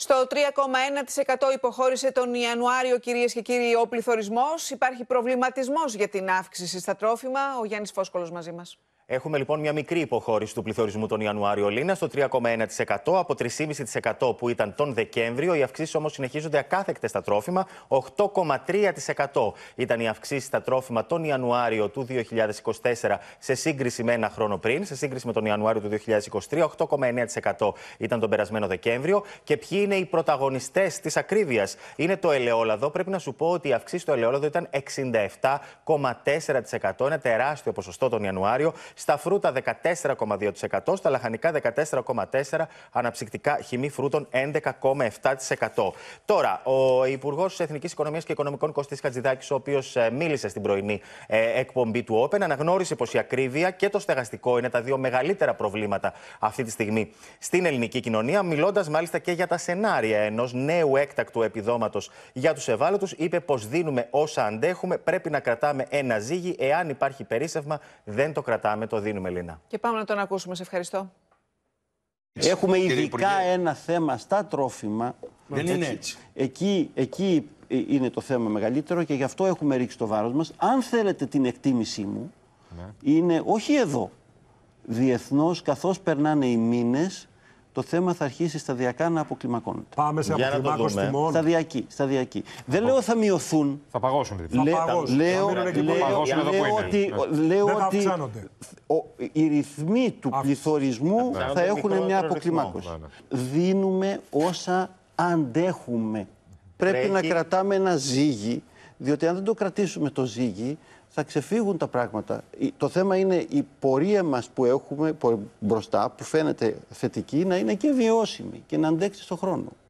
Στο 3,1% υποχώρησε τον Ιανουάριο, κυρίες και κύριοι, ο πληθωρισμός. Υπάρχει προβληματισμός για την αύξηση στα τρόφιμα. Ο Γιάννης Φόσκολος μαζί μας. Έχουμε λοιπόν μια μικρή υποχώρηση του πληθωρισμού τον Ιανουάριο Λίνα στο 3,1% από 3,5% που ήταν τον Δεκέμβριο. Οι αυξήσεις όμως συνεχίζονται ακάθεκτες στα τρόφιμα. 8,3% ήταν οι αυξήσεις στα τρόφιμα τον Ιανουάριο του 2024 σε σύγκριση με ένα χρόνο πριν, σε σύγκριση με τον Ιανουάριο του 2023. 8,9% ήταν τον περασμένο Δεκέμβριο. Και ποιοι είναι οι πρωταγωνιστές της ακρίβειας. Είναι το ελαιόλαδο. Πρέπει να σου πω ότι η αυξήση στο ελαιόλαδο ήταν 67,4%. Ένα τεράστιο ποσοστό τον Ιανουάριο. Στα φρούτα 14,2%, στα λαχανικά 14,4%, αναψυκτικά χυμή φρούτων 11,7%. Τώρα, ο Υπουργός Εθνικής Οικονομίας και Οικονομικών Κωστή Χατζηδάκης, ο οποίος ε, μίλησε στην πρωινή ε, εκπομπή του Open, αναγνώρισε πως η ακρίβεια και το στεγαστικό είναι τα δύο μεγαλύτερα προβλήματα αυτή τη στιγμή στην ελληνική κοινωνία. Μιλώντας μάλιστα και για τα σενάρια ενός νέου έκτακτου επιδόματος για τους ευάλωτους, είπε πως δίνουμε όσα αντέχουμε, πρέπει να κρατάμε ένα ζύγι. Εάν υπάρχει περίσευμα, δεν το κρατάμε το δίνουμε, Ελίνα. Και πάμε να τον ακούσουμε. Σε ευχαριστώ. Έχουμε ειδικά ένα θέμα στα τρόφιμα. Δεν είναι έτσι. Εκεί, εκεί ε, είναι το θέμα μεγαλύτερο και γι' αυτό έχουμε ρίξει το βάρος μας. Αν θέλετε την εκτίμησή μου, ναι. είναι όχι εδώ, διεθνώς καθώς περνάνε οι μήνες το θέμα θα αρχίσει σταδιακά να αποκλιμακώνεται. Πάμε σε αποκλιμάκωση τιμών. Σταδιακή. σταδιακή. Δεν λέω θα μειωθούν. Θα παγώσουν. Δηλαδή. Λέ, θα παγώσουν. Λέω, ότι, λέω ότι ο, οι ρυθμοί του πληθωρισμού ναι. θα έχουν μια αποκλιμάκωση. Ναι, ναι. Δίνουμε όσα αντέχουμε. Πρέπει να κρατάμε ένα ζύγι. Διότι αν δεν το κρατήσουμε το ζύγι, θα ξεφύγουν τα πράγματα. Το θέμα είναι η πορεία μας που έχουμε μπροστά, που φαίνεται θετική, να είναι και βιώσιμη και να αντέξει στον χρόνο.